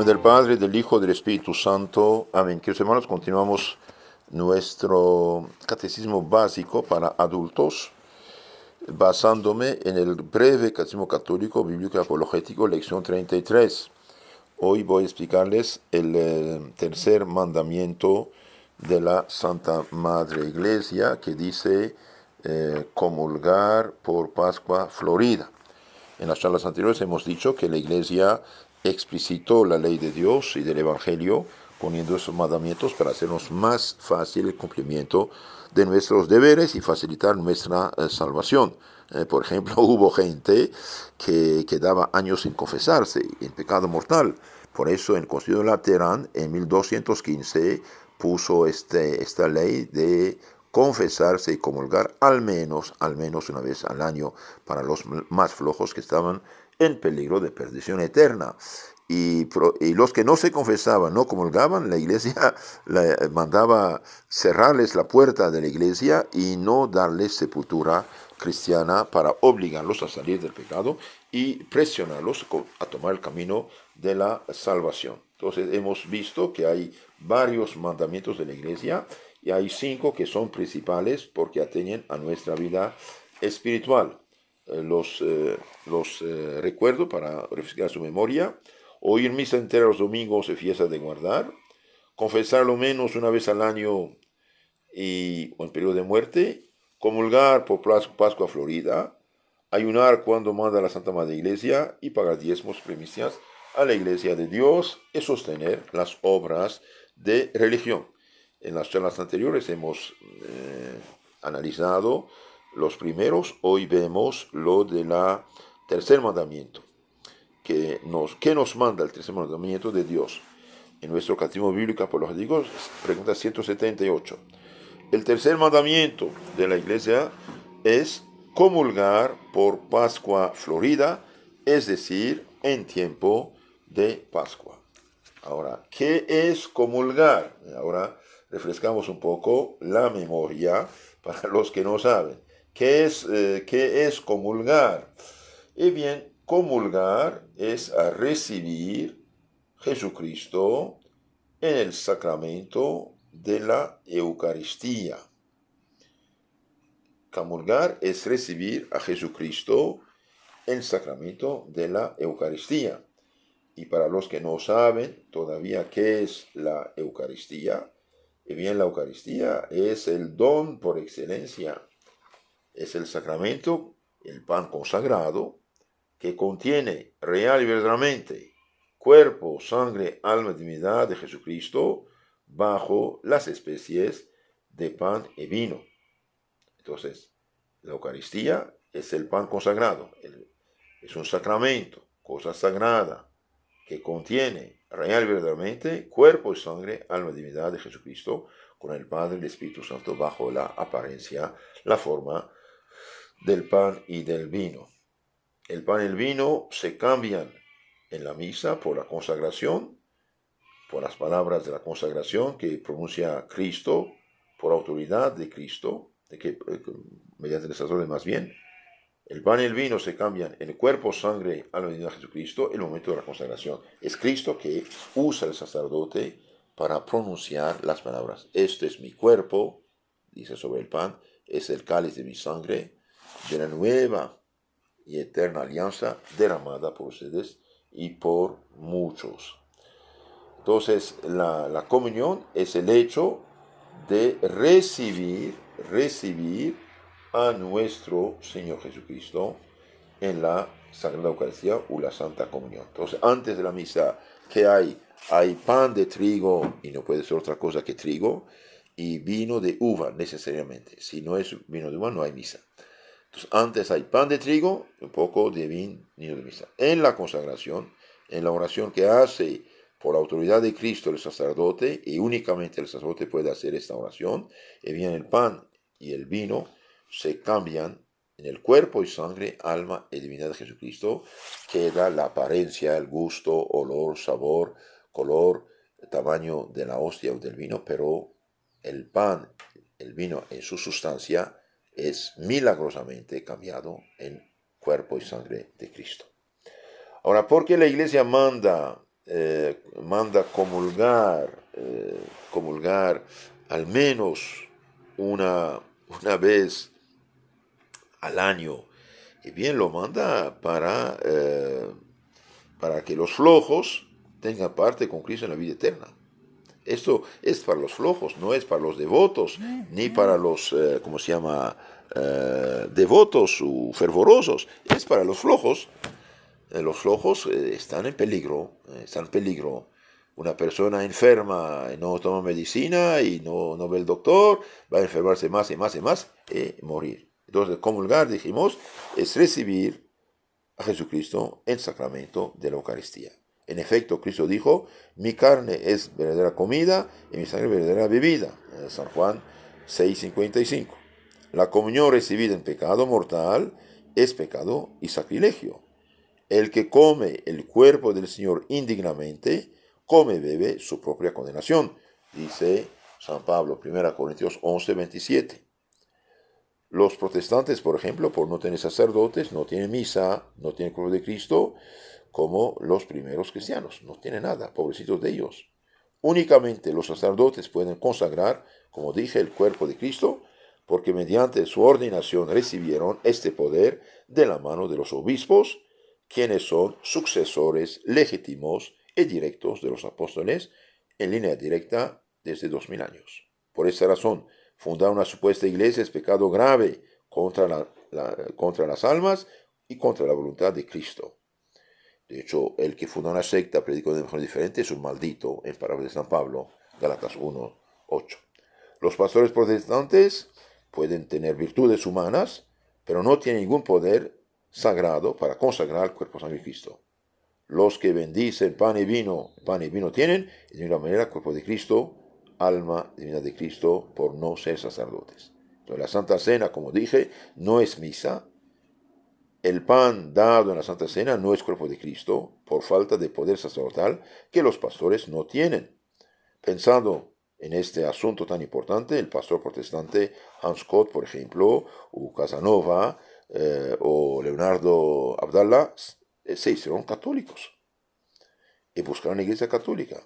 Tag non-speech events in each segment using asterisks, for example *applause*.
Pues del Padre, del Hijo, del Espíritu Santo. Amén. Queridos hermanos, continuamos nuestro catecismo básico para adultos, basándome en el breve catecismo católico bíblico apologético, lección 33. Hoy voy a explicarles el eh, tercer mandamiento de la Santa Madre Iglesia que dice eh, comulgar por Pascua Florida. En las charlas anteriores hemos dicho que la Iglesia explicitó la ley de Dios y del Evangelio, poniendo esos mandamientos para hacernos más fácil el cumplimiento de nuestros deberes y facilitar nuestra eh, salvación. Eh, por ejemplo, *laughs* hubo gente que quedaba años sin confesarse, en pecado mortal. Por eso el Concilio de Laterán en 1215 puso este, esta ley de confesarse y comulgar al menos, al menos una vez al año para los más flojos que estaban en peligro de perdición eterna. Y, los que no se confesaban, no comulgaban, la iglesia *laughs* eh, mandaba cerrarles la puerta de la iglesia y no darles sepultura cristiana para obligarlos a salir del pecado y presionarlos a tomar el camino de la salvación. Entonces hemos visto que hay varios mandamientos de la iglesia y hay cinco que son principales porque atañen a nuestra vida espiritual. Eh, los, eh, los eh, recuerdos para refrescar su memoria, oír misa entera los domingos y fiestas de guardar, confesar lo menos una vez al año y, o en periodo de muerte, comulgar por Pascua Florida, ayunar cuando manda la Santa Madre Iglesia y pagar diezmos, primicias a la Iglesia de Dios y sostener las obras de religión. En las charlas anteriores hemos analizado los primeros, hoy vemos lo de la tercer mandamiento. Que nos, ¿Qué nos manda el tercer mandamiento de Dios? En nuestro por bíblico por digos, pregunta 178. El tercer mandamiento de la iglesia es comulgar por Pascua Florida, es decir, en tiempo de Pascua. Ahora, ¿qué es comulgar? Ahora refrescamos un poco la memoria para los que no saben. Eh, ¿Qué es, comulgar? Y bien, comulgar es a recibir Jesucristo en el sacramento de la Eucaristía. Comulgar es recibir a Jesucristo en el sacramento de la Eucaristía. Y para los que no saben todavía qué es la Eucaristía, eh, bien la Eucaristía es el don por excelencia es el sacramento, el pan consagrado, que contiene real y verdaderamente cuerpo, sangre, alma y divinidad de Jesucristo bajo las especies de pan y vino. Entonces, la Eucaristía es el pan consagrado, es un sacramento, cosa sagrada, que contiene real y verdaderamente cuerpo y sangre, alma y divinidad de Jesucristo, con el Padre y el Espíritu Santo bajo la apariencia, la forma del pan y del vino. El pan y el vino se cambian en la misa por la consagración, por las palabras de la consagración que pronuncia Cristo, por autoridad de Cristo, de que, eh, mediante el sacerdote más bien. El pan y el vino se cambian en el cuerpo, sangre, alma de Jesucristo en el momento de la consagración. Es Cristo que usa el sacerdote para pronunciar las palabras. Este es mi cuerpo, dice sobre el pan, es el cáliz de mi sangre, de la nueva y eterna alianza derramada por ustedes y por muchos. Entonces, la, la comunión es el hecho de recibir, recibir a nuestro Señor Jesucristo en la Sagrada Eucaristía o la Santa Comunión. Entonces, antes de la misa, ¿qué hay? Hay pan de trigo, y no puede ser otra cosa que trigo, y vino de uva necesariamente. Si no es vino de uva, no hay misa antes hay pan de trigo, un poco de vino de misa. En la consagración, en la oración que hace por la autoridad de Cristo el sacerdote, y únicamente el sacerdote puede hacer esta oración, eh, el pan y el vino se cambian en el cuerpo y sangre, alma y divinidad de Jesucristo, queda la apariencia, el gusto, olor, sabor, color, tamaño de la hostia o del vino, pero el pan, el vino en su sustancia es milagrosamente cambiado en cuerpo y sangre de Cristo. Ahora, ¿por qué la iglesia manda, eh, manda comulgar, eh, comulgar al menos una, una vez al año? Y bien, lo manda para, eh, para que los flojos tengan parte con Cristo en la vida eterna. Esto es para los flojos, no es para los devotos, ni para los, eh, ¿cómo se llama?, eh, devotos o fervorosos. Es para los flojos. Eh, los flojos están en peligro, están en peligro. Una persona enferma y no toma medicina y no, no ve el doctor, va a enfermarse más y más y más y morir. Entonces, comulgar, dijimos, es recibir a Jesucristo en sacramento de la Eucaristía. En efecto, Cristo dijo, mi carne es verdadera comida y mi sangre verdadera bebida. San Juan 6:55. La comunión recibida en pecado mortal es pecado y sacrilegio. El que come el cuerpo del Señor indignamente, come y bebe su propia condenación, dice San Pablo, 1 Corintios 11.27 Los protestantes, por ejemplo, por no tener sacerdotes, no tienen misa, no tienen cuerpo de Cristo, como los primeros cristianos. No tiene nada, pobrecitos de ellos. Únicamente los sacerdotes pueden consagrar, como dije, el cuerpo de Cristo, porque mediante su ordenación recibieron este poder de la mano de los obispos, quienes son sucesores legítimos y directos de los apóstoles en línea directa desde dos mil años. Por esta razón, fundar una supuesta iglesia es pecado grave contra las almas y contra la voluntad de Cristo. De hecho, el que funda una secta, predicó de mejor diferente, es un maldito, en palabras de San Pablo, Galatas 1, 8. Los pastores protestantes pueden tener virtudes humanas, pero no tienen ningún poder sagrado para consagrar el cuerpo de Cristo. Los que bendicen pan y vino, pan y vino tienen, y de una manera, cuerpo de Cristo, alma divina de Cristo, por no ser sacerdotes. Entonces, la Santa Cena, como dije, no es misa, el pan dado en la Santa Cena no es cuerpo de Cristo por falta de poder sacerdotal que los pastores no tienen. Pensando en este asunto tan importante, el pastor protestante Hans Scott, por ejemplo, o Casanova, eh, o Leonardo Abdallah, eh, se hicieron católicos y buscaron la iglesia católica.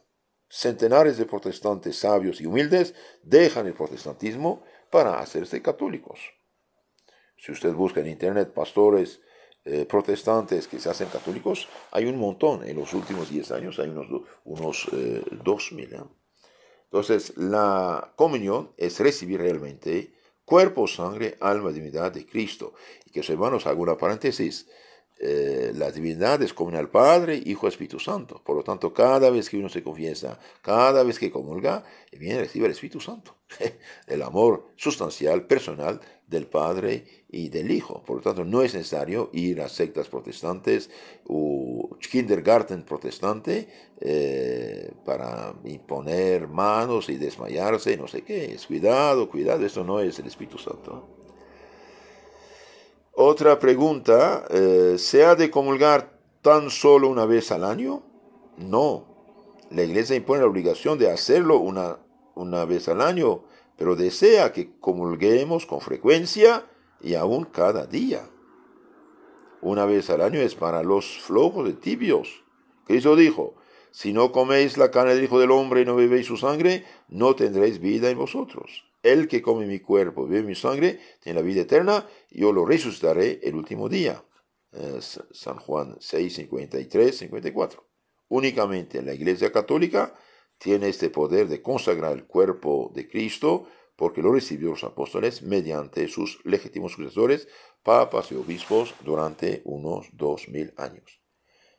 Centenares de protestantes sabios y humildes dejan el protestantismo para hacerse católicos. Si usted busca en internet pastores eh, protestantes que se hacen católicos, hay un montón. En los últimos 10 años hay unos, unos 2.000. Eh, ¿eh? Entonces, la comunión es recibir realmente cuerpo, sangre, alma, divinidad de Cristo. Y que hermanos hago una paréntesis. la divinidad es común al Padre, Hijo, Espíritu Santo. Por lo tanto, cada vez que uno se confiesa, cada vez que comulga, viene recibe el Espíritu Santo. *laughs* el amor sustancial, personal del Padre y del Hijo. Por lo tanto, no es necesario ir a sectas protestantes o kindergarten protestante eh, para imponer manos y desmayarse, no sé qué. Es cuidado, cuidado, esto no es el Espíritu Santo. Otra pregunta, eh, ¿se ha de comulgar tan solo una vez al año? No. La iglesia impone la obligación de hacerlo una una vez al año, pero desea que comulguemos con frecuencia y aún cada día. Una vez al año es para los flojos y tibios. Cristo dijo, si no coméis la carne del Hijo del Hombre y no bebéis su sangre, no tendréis vida en vosotros. El que come mi cuerpo y bebe mi sangre tiene la vida eterna, y yo lo resucitaré el último día. Eh, San Juan 6, 53, 54. Únicamente en la Iglesia Católica tiene este poder de consagrar el cuerpo de Cristo, porque lo recibió los apóstoles mediante sus legítimos sucesores, papas y obispos, durante unos dos mil años.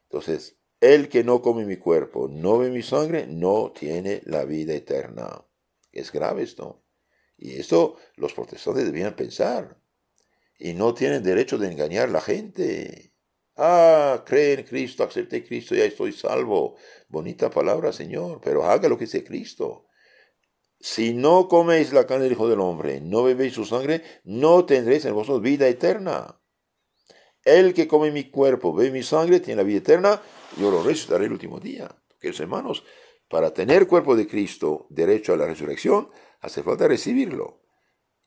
Entonces, el que no come mi cuerpo, no ve mi sangre, no tiene la vida eterna. Es grave esto. Y esto los protestantes debían pensar. Y no tienen derecho de engañar a la gente. Ah, cree en Cristo, acepté Cristo, ya estoy salvo. Bonita palabra, Señor, pero haga lo que dice Cristo. Si no coméis la carne del Hijo del Hombre, no bebéis su sangre, no tendréis en vosotros vida eterna. El que come mi cuerpo, bebe mi sangre, tiene la vida eterna, yo lo resucitaré el último día. Queridos hermanos, para tener cuerpo de Cristo, derecho a la resurrección, hace falta recibirlo.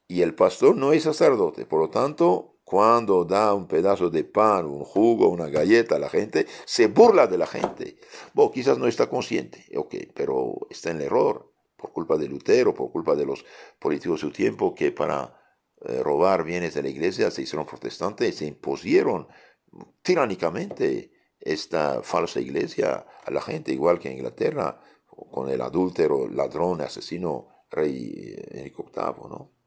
Y el pastor no es sacerdote, por lo tanto, cuando da un pedazo de pan, un jugo, una galleta a la gente, se burla de la gente. Bueno, quizás no está consciente, ok, pero está en el error, por culpa de Lutero, por culpa de los políticos de su tiempo, que para eh, robar bienes de la iglesia se hicieron protestantes, se impusieron tiránicamente esta falsa iglesia a la gente, igual que en Inglaterra, con el adúltero, ladrón, asesino, rey eh, Enrique VIII, ¿no?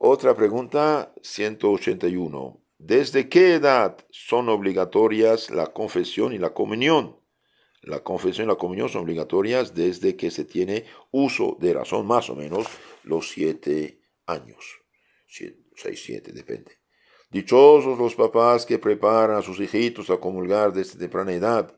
Otra pregunta, 181. ¿Desde qué edad son obligatorias la confesión y la comunión? La confesión y la comunión son obligatorias desde que se tiene uso de razón, más o menos los siete años. seis, siete, depende. Dichosos los papás que preparan a sus hijitos a comulgar desde temprana edad,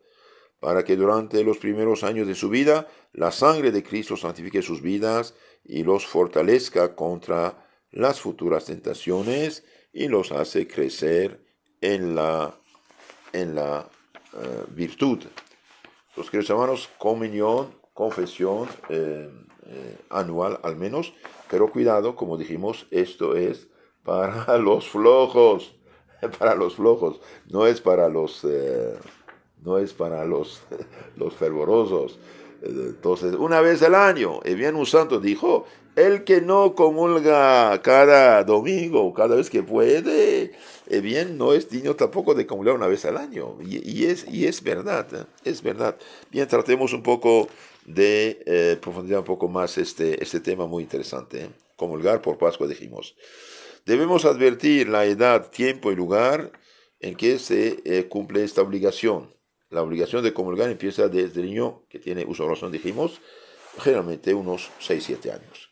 para que durante los primeros años de su vida la sangre de Cristo santifique sus vidas y los fortalezca contra las futuras tentaciones y los hace crecer en la, en la eh, virtud. Los queridos hermanos, comunión, confesión eh, eh, anual al menos, pero cuidado, como dijimos, esto es para *laughs* los flojos, *laughs* para los flojos, no es para los, no es para los, *laughs* los fervorosos. Entonces, una vez al año, y bien un santo dijo el que no comulga cada domingo, cada vez que puede, eh, bien, no es digno tampoco de comulgar una vez al año. Y, es, y es verdad, ¿eh? es verdad. Bien, tratemos un poco de eh, profundizar un poco más este, este tema muy interesante. ¿eh? Comulgar por Pascua, dijimos. Debemos advertir la edad, tiempo y lugar en que se cumple esta obligación. La obligación de comulgar empieza desde el niño que tiene uso de razón, dijimos, generalmente unos 6-7 años.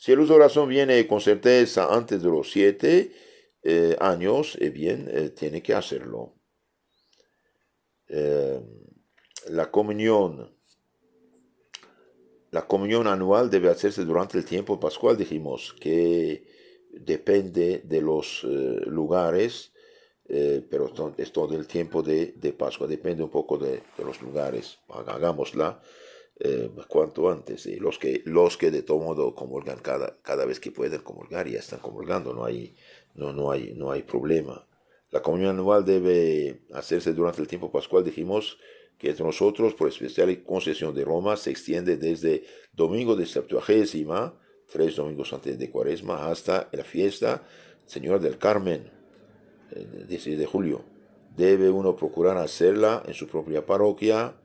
Si el uso de oración viene con certeza antes de los siete eh, años, eh, bien, eh, tiene que hacerlo. la comunión. La comunión anual debe hacerse durante el tiempo pascual, dijimos, que depende de los lugares, pero es todo el tiempo de, de Pascua, depende un poco de los lugares. Hagámosla eh, pues, cuanto antes. los, que, los que de todo modo comulgan cada, cada vez que pueden comulgar, ya están comulgando, no hay, no, no, hay, no hay problema. La comunión anual debe hacerse durante el tiempo pascual, dijimos que entre nosotros, por especial concesión de Roma, se extiende desde domingo de Septuagésima, tres domingos antes de Cuaresma, hasta la fiesta Señor del Carmen, el eh, 16 de julio. Debe uno procurar hacerla en su propia parroquia,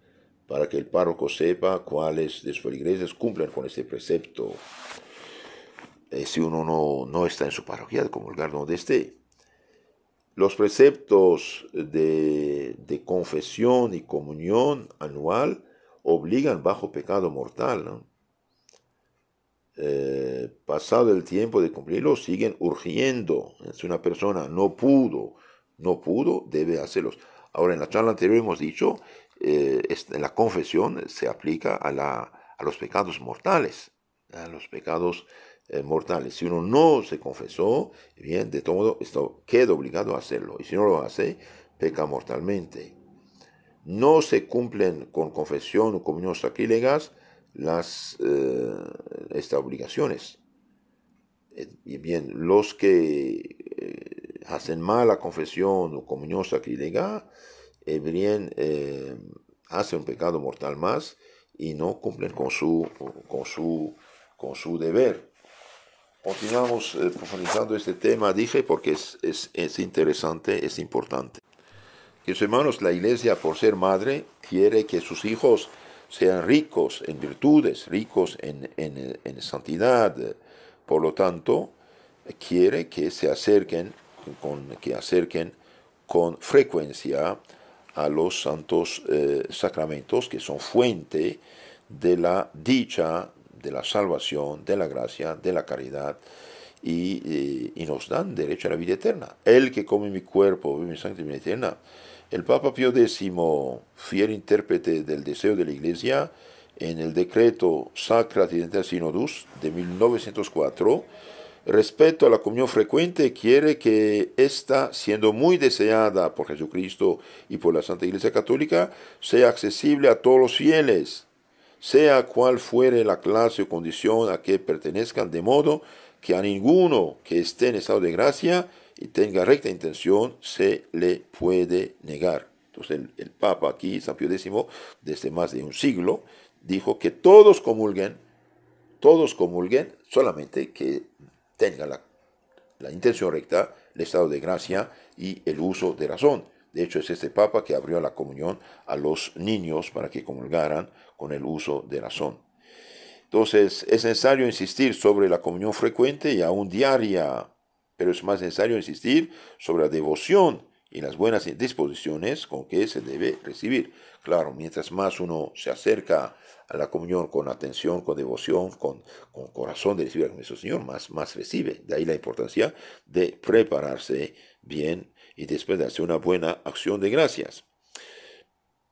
para que el párroco sepa cuáles de sus iglesias cumplen con este precepto. Eh, si uno no, está en su parroquia, de comulgar donde esté. Los preceptos de, de, confesión y comunión anual obligan bajo pecado mortal. Eh, pasado el tiempo de cumplirlos, siguen urgiendo. Si una persona no pudo, no pudo, debe hacerlos. Ahora, en la charla anterior hemos dicho eh, la confesión eh, se aplica a, los pecados mortales, a los pecados eh, mortales. Si uno no se confesó, bien, de todo esto queda obligado a hacerlo. Y si no lo hace, peca mortalmente. No se cumplen con confesión o comunión sacrílegas las, estas obligaciones. Y bien, los que hacen mala confesión o comunión sacrílega, bien eh, eh, hace un pecado mortal más y no cumplen con su, con su, con su deber. Continuamos eh, profundizando este tema, dije, porque es, interesante, es importante. Queridos hermanos, la iglesia, por ser madre, quiere que sus hijos sean ricos en virtudes, ricos en, santidad. Por lo tanto, quiere que se acerquen, con, que acerquen con frecuencia a los santos eh, sacramentos que son fuente de la dicha, de la salvación, de la gracia, de la caridad y, eh, nos dan derecho a la vida eterna. El que come mi cuerpo, vive mi sangre, vida eterna. El Papa Pío X, fiel intérprete del deseo de la Iglesia, en el decreto Sacra Tridentina Sinodus de 1904, Respecto a la comunión frecuente, quiere que ésta, siendo muy deseada por Jesucristo y por la Santa Iglesia Católica, sea accesible a todos los fieles, sea cual fuere la clase o condición a que pertenezcan, de modo que a ninguno que esté en estado de gracia y tenga recta intención se le puede negar. Entonces el, Papa aquí, San Pío X, desde este más de un siglo, dijo que todos comulguen, todos comulguen, solamente que tenga la, intención recta, el estado de gracia y el uso de razón. De hecho, es este Papa que abrió la comunión a los niños para que comulgaran con el uso de razón. Entonces, es necesario insistir sobre la comunión frecuente y aún diaria, pero es más necesario insistir sobre la devoción y las buenas disposiciones con que se debe recibir. Claro, mientras más uno se acerca a la comunión con atención, con devoción, con, corazón de recibir a nuestro Señor, más, más recibe. De ahí la importancia de prepararse bien y después de hacer una buena acción de gracias.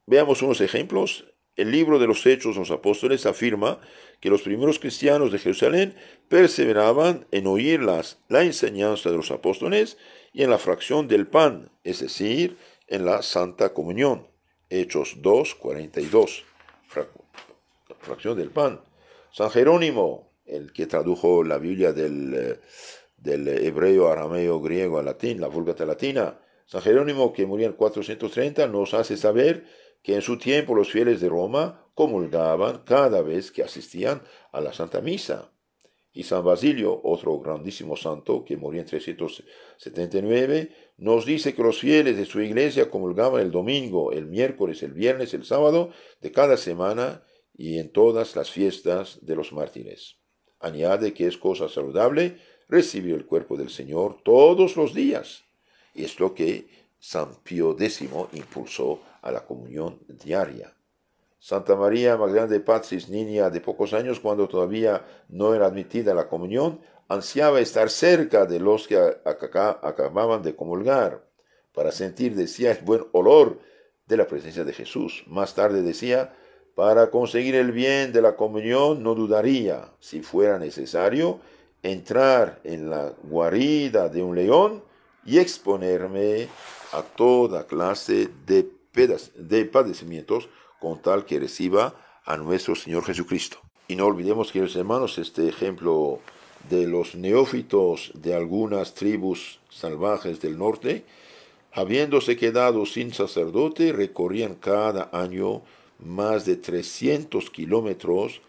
Veamos unos ejemplos. El libro de los Hechos de los Apóstoles afirma que los primeros cristianos de Jerusalén perseveraban en oír las, la enseñanza de los apóstoles y en la fracción del pan, es decir, en la Santa Comunión. Hechos 2, 42 fracción del pan. San Jerónimo, el que tradujo la Biblia del, eh, del hebreo, arameo, griego al latín, la Vulgata latina, San Jerónimo, que murió en 430, nos hace saber que en su tiempo los fieles de Roma comulgaban cada vez que asistían a la Santa Misa. Y San Basilio, otro grandísimo santo que murió en 379, nos dice que los fieles de su iglesia comulgaban el domingo, el miércoles, el viernes, el sábado de cada semana y en todas las fiestas de los mártires. Añade que es cosa saludable recibir el cuerpo del Señor todos los días. es lo que San Pío X impulsó a la comunión diaria. Santa María Magdalena de Patris, niña de pocos años, cuando todavía no era admitida a la comunión, ansiaba estar cerca de los que acababan de comulgar, para sentir, decía, el buen olor de la presencia de Jesús. Más tarde decía, para conseguir el bien de la comunión no dudaría, si fuera necesario, entrar en la guarida de un león y exponerme a toda clase de, de padecimientos con tal que reciba a nuestro Señor Jesucristo. Y no olvidemos, queridos hermanos, este ejemplo de los neófitos de algunas tribus salvajes del norte, habiéndose quedado sin sacerdote, recorrían cada año más de 300 kilómetros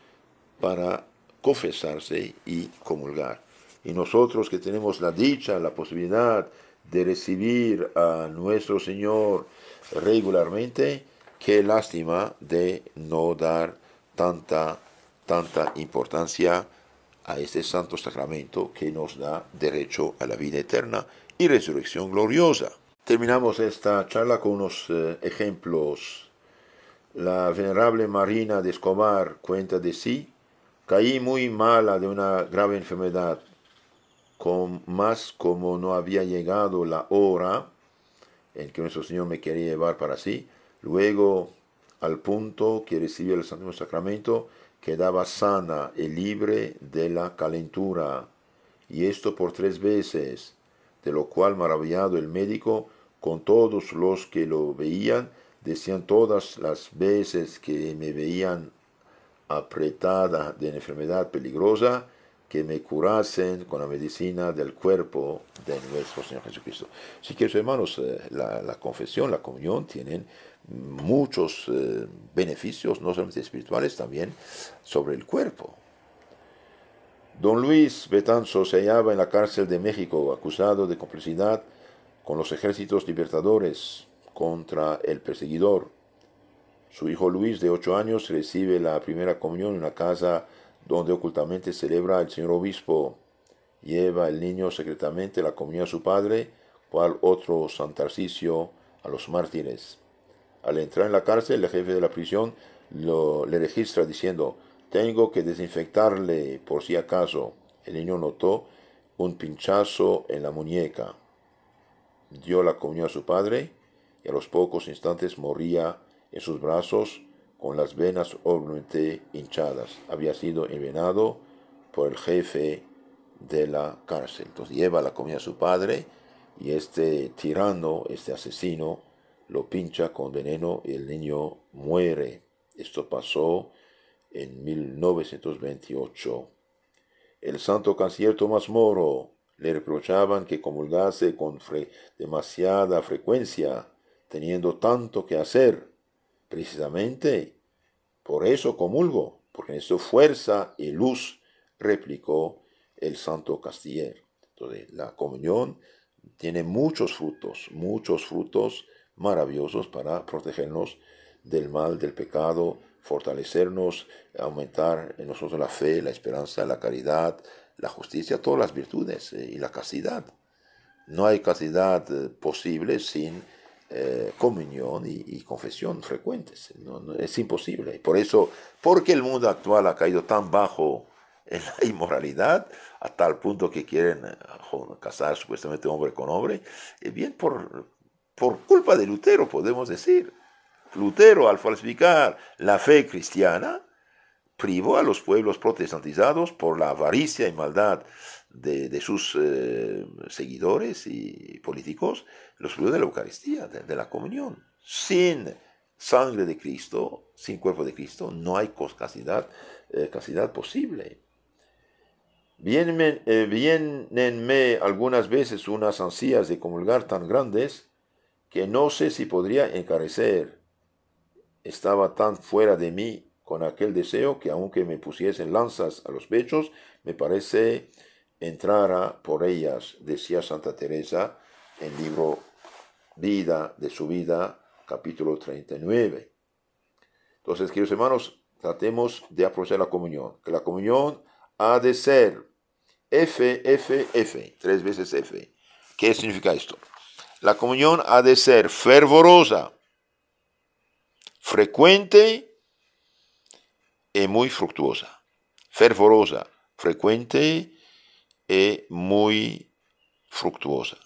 para confesarse y comulgar. Y nosotros que tenemos la dicha, la posibilidad de recibir a nuestro Señor regularmente, qué lástima de no dar tanta, tanta importancia a este santo sacramento que nos da derecho a la vida eterna y resurrección gloriosa. Terminamos esta charla con unos eh, ejemplos la venerable Marina de Escobar cuenta de sí, caí muy mala de una grave enfermedad, con, más como no había llegado la hora en que nuestro Señor me quería llevar para sí, luego al punto que recibió el Santo Sacramento, quedaba sana y libre de la calentura, y esto por tres veces, de lo cual maravillado el médico con todos los que lo veían, Decían todas las veces que me veían apretada de enfermedad peligrosa, que me curasen con la medicina del cuerpo de nuestro Señor Jesucristo. Así que, hermanos, eh, la, confesión, la comunión tienen muchos eh, beneficios, no solamente espirituales, también sobre el cuerpo. Don Luis Betanzo se hallaba en la cárcel de México acusado de complicidad con los ejércitos libertadores contra el perseguidor. Su hijo Luis, de ocho años, recibe la primera comunión en una casa donde ocultamente celebra el señor obispo. Lleva el niño secretamente la comunión a su padre, cual otro San a los mártires. Al entrar en la cárcel, el jefe de la prisión lo, le registra diciendo, tengo que desinfectarle por si acaso. El niño notó un pinchazo en la muñeca. Dio la comunión a su padre y a los pocos instantes moría en sus brazos con las venas obviamente hinchadas. Había sido envenenado por el jefe de la cárcel. Entonces lleva la comida a su padre y este tirano, este asesino, lo pincha con veneno y el niño muere. Esto pasó en 1928. El santo canciller Tomás Moro le reprochaban que comulgase con demasiada frecuencia teniendo tanto que hacer. Precisamente por eso comulgo, porque eso fuerza y luz, replicó el santo Castiller. Entonces, la comunión tiene muchos frutos, muchos frutos maravillosos para protegernos del mal, del pecado, fortalecernos, aumentar en nosotros la fe, la esperanza, la caridad, la justicia, todas las virtudes eh, y la castidad. No hay castidad eh, posible sin eh, comunión y, confesión frecuentes. es imposible. Por eso, porque el mundo actual ha caído tan bajo en la *laughs* inmoralidad, hasta el punto que quieren eh, casar supuestamente hombre con hombre, eh, bien por, por culpa de Lutero, podemos decir. Lutero, al falsificar la fe cristiana, privó a los pueblos protestantizados por la avaricia y maldad de, sus eh, seguidores y políticos los de la Eucaristía, de, la comunión. Sin sangre de Cristo, sin cuerpo de Cristo, no hay casidad, eh, casidad posible. Vienen, eh, me algunas veces unas ansias de comulgar tan grandes que no sé si podría encarecer. Estaba tan fuera de mí con aquel deseo que aunque me pusiesen lanzas a los pechos, me parece entrara por ellas, decía Santa Teresa en libro Vida de su vida, capítulo 39. Entonces, queridos hermanos, tratemos de aprovechar la comunión, que la comunión ha de ser F, F, F, tres veces F. ¿Qué significa esto? La comunión ha de ser fervorosa, frecuente y muy fructuosa. Fervorosa, frecuente y y e muy fructuosa.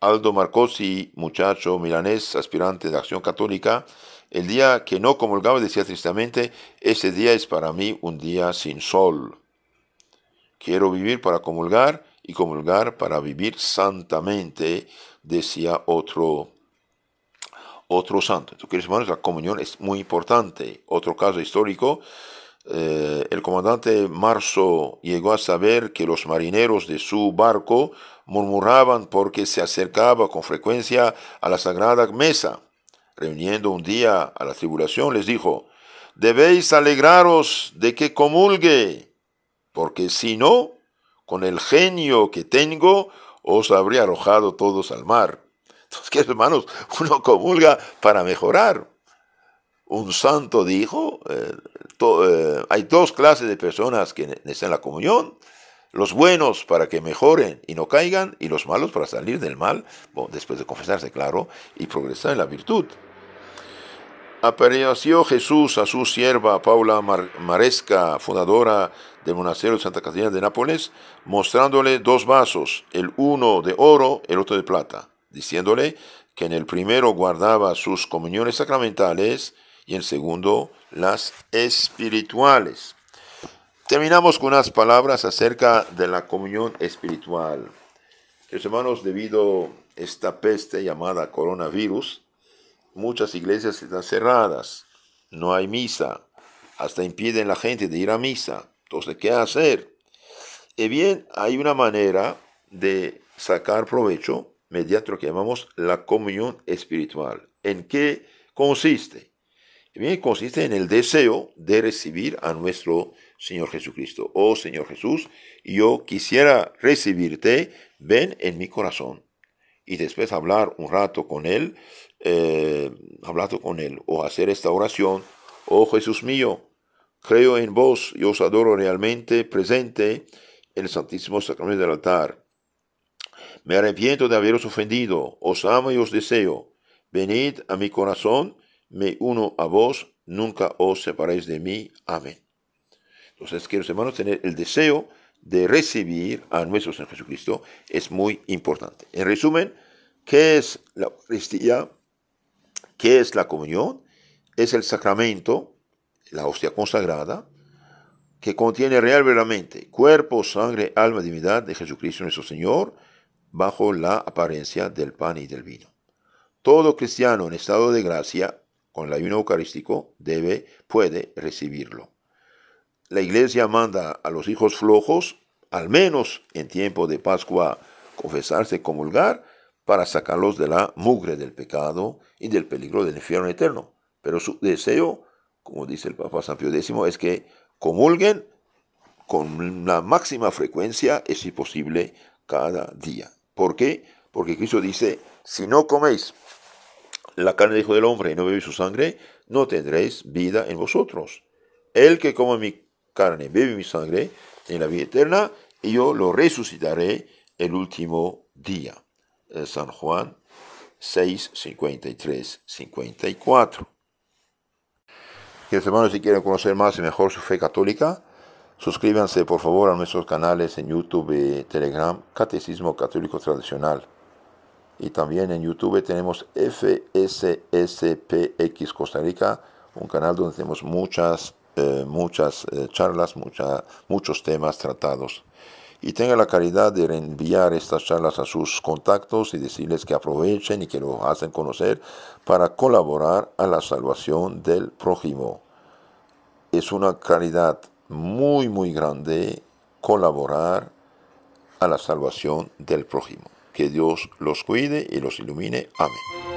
Aldo Marcosi, muchacho milanés, aspirante de Acción Católica, el día que no comulgaba decía tristemente, ese día es para mí un día sin sol. Quiero vivir para comulgar y comulgar para vivir santamente, decía otro, otro santo. tú quieres hermanos, la comunión es muy importante. Otro caso histórico eh, el comandante Marzo llegó a saber que los marineros de su barco murmuraban porque se acercaba con frecuencia a la sagrada mesa. Reuniendo un día a la tribulación, les dijo, debéis alegraros de que comulgue, porque si no, con el genio que tengo, os habría arrojado todos al mar. *laughs* Entonces, hermanos? Uno comulga para mejorar un santo dijo, eh, eh, hay dos clases de personas que necesitan la comunión, los buenos para que mejoren y no caigan, y los malos para salir del mal, después de confesarse, claro, y progresar en la virtud. Apareció Jesús a su sierva Paula Maresca, fundadora del monasterio de Santa Catalina de Nápoles, mostrándole dos vasos, el uno de oro, el otro de plata, diciéndole que en el primero guardaba sus comuniones sacramentales, y el segundo, las espirituales. Terminamos con unas palabras acerca de la comunión espiritual. hermanos, debido a esta peste llamada coronavirus, muchas iglesias están cerradas, no hay misa, hasta impiden a la gente de ir a misa. Entonces, ¿qué hacer? Y eh, bien, hay una manera de sacar provecho mediante lo que llamamos la comunión espiritual. ¿En qué consiste? consiste en el deseo de recibir a nuestro Señor Jesucristo. Oh Señor Jesús, yo quisiera recibirte, ven en mi corazón. Y después hablar un rato con Él, eh, con Él, o hacer esta oración. Oh Jesús mío, creo en vos, y os adoro realmente presente en el Santísimo Sacramento del altar. Me arrepiento de haberos ofendido, os amo y os deseo. Venid a mi corazón me uno a vos, nunca os separéis de mí. Amén. Entonces, queridos hermanos, tener el deseo de recibir a nuestro Señor Jesucristo es muy importante. En resumen, ¿qué es la Eucaristía? ¿Qué es la comunión? Es el sacramento, la hostia consagrada, que contiene real verdaderamente cuerpo, sangre, alma, divinidad de Jesucristo nuestro Señor, bajo la apariencia del pan y del vino. Todo cristiano en estado de gracia con el ayuno eucarístico debe, puede recibirlo. La iglesia manda a los hijos flojos, al menos en tiempo de Pascua, confesarse, comulgar, para sacarlos de la mugre del pecado y del peligro del infierno eterno. Pero su deseo, como dice el Papa San Pío X, es que comulguen con la máxima frecuencia es si posible cada día. ¿Por qué? Porque Cristo dice, si no coméis la carne del Hijo del Hombre y no bebe su sangre, no tendréis vida en vosotros. El que come mi carne, bebe mi sangre, en la vida eterna, y yo lo resucitaré el último día. Eh, San Juan 6, 53, 54. Queridos hermanos, si quieren conocer más y mejor su fe católica, suscríbanse por favor a nuestros canales en YouTube y eh, Telegram, Catecismo Católico Tradicional. Y también en YouTube tenemos FSSPX Costa Rica, un canal donde tenemos muchas, eh, muchas eh, charlas, muchos temas tratados. Y tenga la caridad de enviar estas charlas a sus contactos y decirles que aprovechen y que lo hacen conocer para colaborar a la salvación del prójimo. Es una caridad muy, muy grande colaborar a la salvación del prójimo. Que Dios los cuide y los ilumine. Amén.